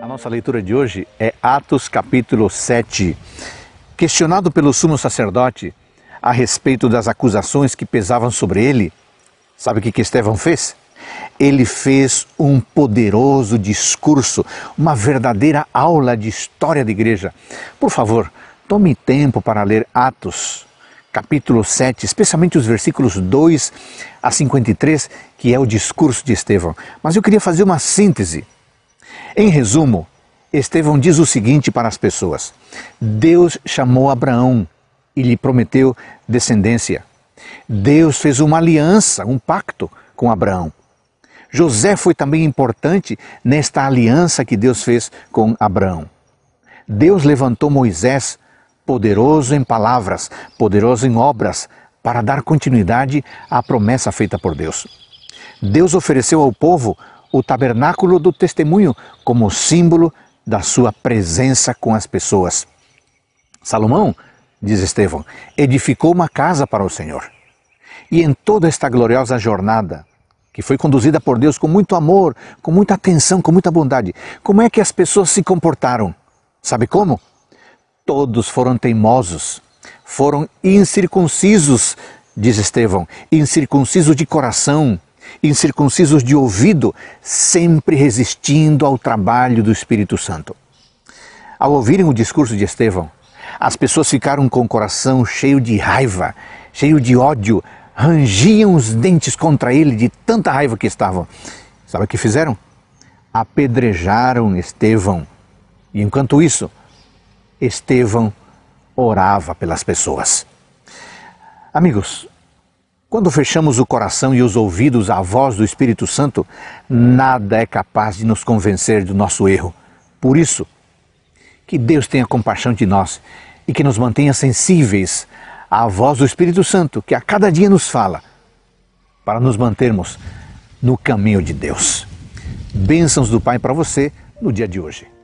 A nossa leitura de hoje é Atos capítulo 7. Questionado pelo sumo sacerdote a respeito das acusações que pesavam sobre ele, sabe o que, que Estevão fez? Ele fez um poderoso discurso, uma verdadeira aula de história da igreja. Por favor, tome tempo para ler Atos capítulo 7, especialmente os versículos 2 a 53, que é o discurso de Estevão. Mas eu queria fazer uma síntese em resumo, Estevão diz o seguinte para as pessoas: Deus chamou Abraão e lhe prometeu descendência. Deus fez uma aliança, um pacto com Abraão. José foi também importante nesta aliança que Deus fez com Abraão. Deus levantou Moisés, poderoso em palavras, poderoso em obras, para dar continuidade à promessa feita por Deus. Deus ofereceu ao povo o tabernáculo do testemunho como símbolo da sua presença com as pessoas. Salomão, diz Estevão, edificou uma casa para o Senhor. E em toda esta gloriosa jornada, que foi conduzida por Deus com muito amor, com muita atenção, com muita bondade, como é que as pessoas se comportaram? Sabe como? Todos foram teimosos, foram incircuncisos, diz Estevão, incircuncisos de coração, incircuncisos de ouvido, sempre resistindo ao trabalho do Espírito Santo. Ao ouvirem o discurso de Estevão, as pessoas ficaram com o coração cheio de raiva, cheio de ódio, rangiam os dentes contra ele de tanta raiva que estavam. Sabe o que fizeram? Apedrejaram Estevão. E enquanto isso, Estevão orava pelas pessoas. Amigos, quando fechamos o coração e os ouvidos à voz do Espírito Santo, nada é capaz de nos convencer do nosso erro. Por isso, que Deus tenha compaixão de nós e que nos mantenha sensíveis à voz do Espírito Santo, que a cada dia nos fala, para nos mantermos no caminho de Deus. Bênçãos do Pai para você no dia de hoje.